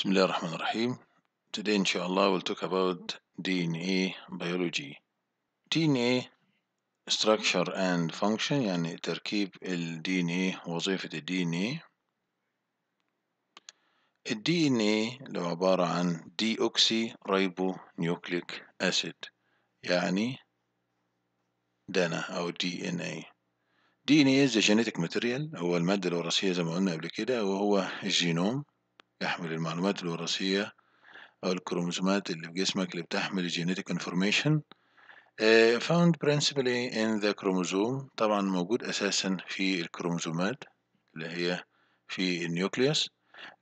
بسم الله الرحمن الرحيم Today إن شاء الله we'll talk about DNA biology DNA structure and function يعني تركيب ال DNA وظيفة ال DNA ال DNA لو عبارة عن deoxyribonucleic acid يعني دانا أو DNA DNA is the genetic material هو المادة الوراثية زي ما قلنا قبل كده وهو الجينوم يحمل المعلومات الوراثية أو الكروموسومات اللي في جسمك اللي بتحمل genetic information found principally in the chromosome طبعا موجود أساسا في الكروموسومات اللي هي في النيوكليوس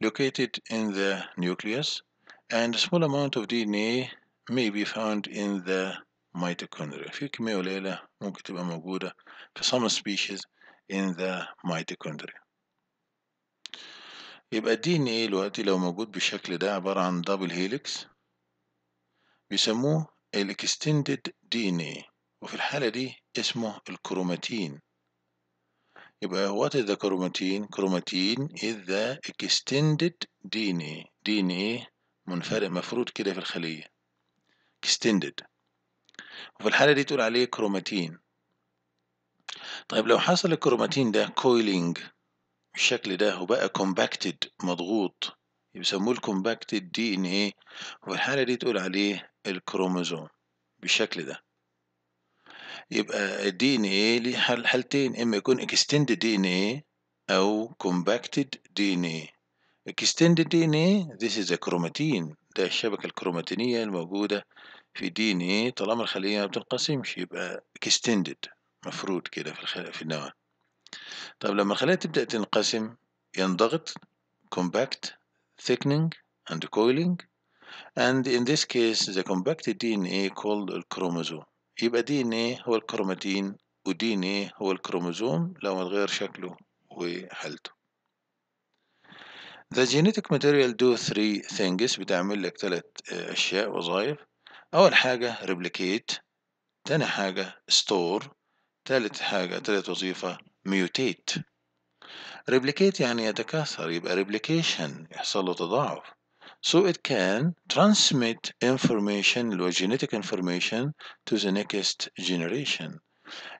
located in the nucleus and a small amount of DNA may be found in the mitochondria في كمية قليلة ممكن تبقى موجودة في some species in the mitochondria يبقى الدي ان ايه دلوقتي لو موجود بالشكل ده عبارة عن دبل هيليكس بيسموه الاكستندد دي ان ايه وفي الحالة دي اسمه الكروماتين يبقى كروماتين is ذا اكستندد دي ان ايه دي ان ايه منفرد مفروض كده في الخلية اكستندد وفي الحالة دي تقول عليه كروماتين طيب لو حصل الكروماتين ده كويلينج بالشكل ده وبقى كومباكتد مضغوط بيسموه الكومباكتد دي ان ايه وفي الحالة دي تقول عليه الكروموزوم بالشكل ده يبقى الدي ان ايه ليه حالتين اما يكون اكستندد دي ان ايه او كومباكتد دي ان ايه دي ان ايه ذيس از كروماتين ده الشبكة الكروماتينية الموجودة في دي ان ايه طالما الخلية ما بتنقسمش يبقى اكستندد مفروض كده في في النواة طيب لما الخلايا تبدأ تنقسم ينضغط compact thickening and coiling and in this case the compacted DNA called الكروموزوم يبقى DNA هو الكروماتين و DNA هو الكروموزوم لو ما اتغير شكله وحالته The genetic material do three things بتعمل لك ثلاث آه، أشياء وظائف أول حاجة replicate تاني حاجة store تالت حاجة تالت وظيفة ميوتيت ريبليكيت يعني يتكاثر يبقى ريبليكيشن يحصل له تضاعف so it can transmit information اللي هو genetic information to the next generation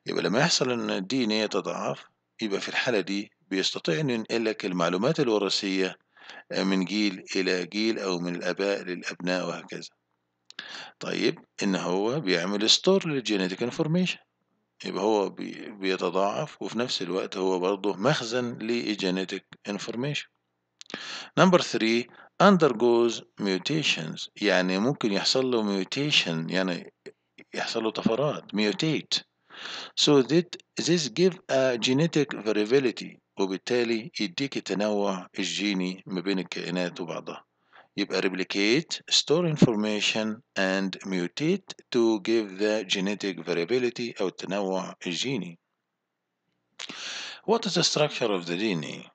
يبقى لما يحصل ان الدي ان يتضاعف يبقى في الحالة دي بيستطيع ان ينقل لك المعلومات الوراثية من جيل الى جيل او من الاباء للابناء وهكذا طيب ان هو بيعمل ستور للجينيتيك انفورميشن يبقى هو بيتضاعف وفي نفس الوقت هو برضه مخزن لجينيتك انفورميشن نمبر 3 undergoes mutations يعني ممكن يحصل له mutation يعني يحصل له طفرات mutate so that this give a genetic variability وبالتالي يديك التنوع الجيني ما بين الكائنات وبعضها يبقى replicate store information and mutate to give the genetic variability أو التنوع الجيني What is the structure of the DNA?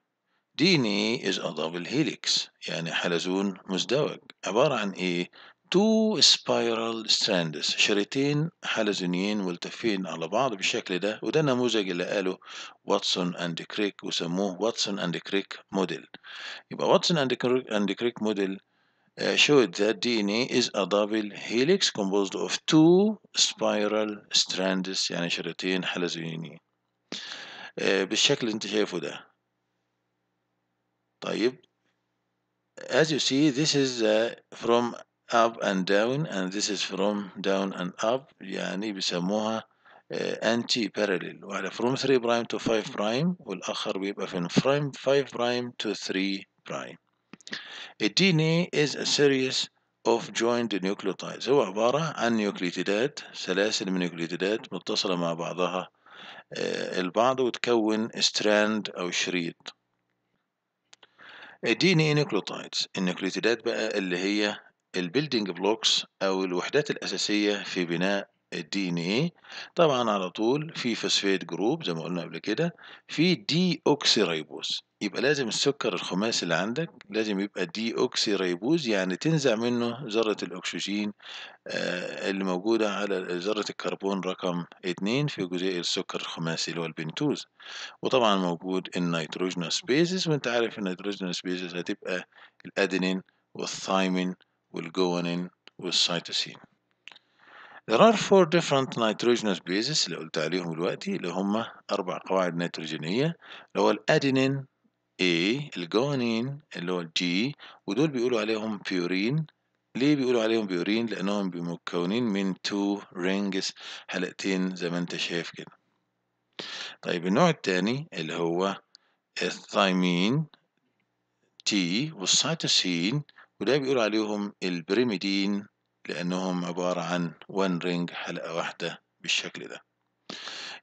DNA is a double helix يعني حلزون مزدوج عبارة عن إيه؟ two spiral strands شريطين حلزونيين ملتفين على بعض بالشكل ده وده النموذج اللي قاله واتسون اند كريك وسموه واتسون اند كريك موديل يبقى واتسون اند كريك موديل showed that DNA is a double helix composed of two spiral strands يعني شريطين حلزونيين بالشكل اللي انت شايفه ده طيب as you see this is uh, from up and down and this is from down and up يعني بيسموها انتي parallel واحدة from 3 برايم to 5 برايم والآخر بيبقى from 5 برايم to 3 برايم ال is a series of joined nucleotides هو عبارة عن نيوكليتيدات سلاسل من نيوكليتيدات متصلة مع بعضها آه، البعض وتكون ستراند أو شريط الديني DNA النيوكليتيدات بقى اللي هي البيلدينج بلوكس أو الوحدات الأساسية في بناء الدي ان اي طبعا على طول في فوسفيت جروب زي ما قلنا قبل كده في دي اوكسي ريبوز يبقى لازم السكر الخماسي اللي عندك لازم يبقى دي اوكسي ريبوز يعني تنزع منه ذرة الاكسجين آه، اللي موجودة على ذرة الكربون رقم اتنين في جزيء السكر الخماسي اللي هو البنتوز وطبعا موجود النيتروجينوس سبيسز وانت عارف النيتروجينوس سبيسز هتبقى الادينين والثايمين والجوانين والسيتوسين There are four different nitrogenous bases اللي قلت عليهم دلوقتي اللي هم أربع قواعد نيتروجينية اللي هو الأدينين A الجوانين اللي هو G ودول بيقولوا عليهم بيورين ليه بيقولوا عليهم بيورين لأنهم مكونين من تو رينجز حلقتين زي ما أنت شايف كده طيب النوع التاني اللي هو الثايمين تي والسيتوسين وده بيقولوا عليهم البريميدين لأنهم عبارة عن وان رينج حلقة واحدة بالشكل ده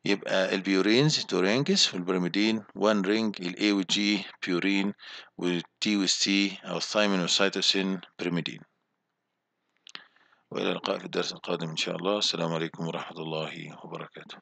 يبقى البيورينز تورينجس والبرميدين وان رينج الاي والجي بيورين والتي والسي او الثايمين والسيتوسين برميدين وإلى اللقاء في الدرس القادم إن شاء الله السلام عليكم ورحمة الله وبركاته